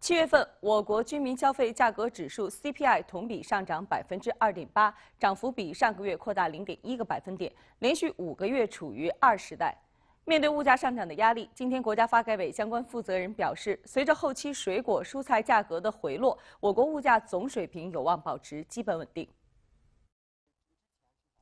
七月份，我国居民消费价格指数 CPI 同比上涨百分之二点八，涨幅比上个月扩大零点一个百分点，连续五个月处于二十代。面对物价上涨的压力，今天国家发改委相关负责人表示，随着后期水果、蔬菜价格的回落，我国物价总水平有望保持基本稳定。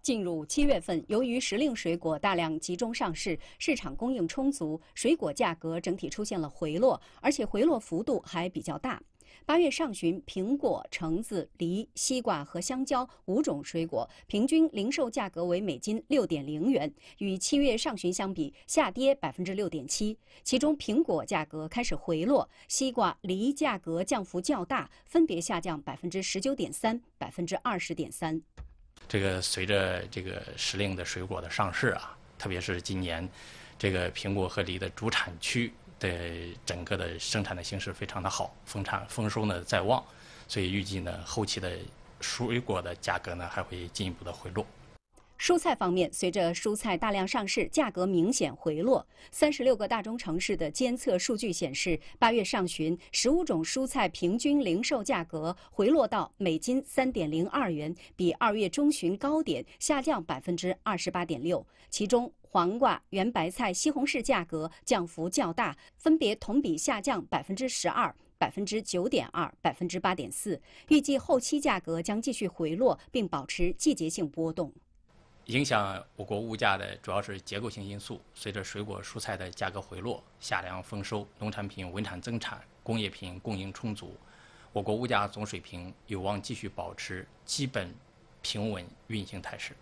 进入七月份，由于时令水果大量集中上市，市场供应充足，水果价格整体出现了回落，而且回落幅度还比较大。八月上旬，苹果、橙子、梨、西瓜和香蕉五种水果平均零售价格为每斤六点零元，与七月上旬相比下跌百分之六点七。其中，苹果价格开始回落，西瓜、梨价格降幅较大，分别下降百分之十九点三、百分之二十点三。这个随着这个时令的水果的上市啊，特别是今年这个苹果和梨的主产区的整个的生产的形式非常的好，丰产丰收呢在望，所以预计呢后期的水果的价格呢还会进一步的回落。蔬菜方面，随着蔬菜大量上市，价格明显回落。三十六个大中城市的监测数据显示，八月上旬，十五种蔬菜平均零售价格回落到每斤三点零二元，比二月中旬高点下降百分之二十八点六。其中，黄瓜、圆白菜、西红柿价格降幅较大，分别同比下降百分之十二、百分之九点二、百分之八点四。预计后期价格将继续回落，并保持季节性波动。影响我国物价的主要是结构性因素。随着水果、蔬菜的价格回落，夏粮丰收，农产品稳产增产，工业品供应充足，我国物价总水平有望继续保持基本平稳运行态势。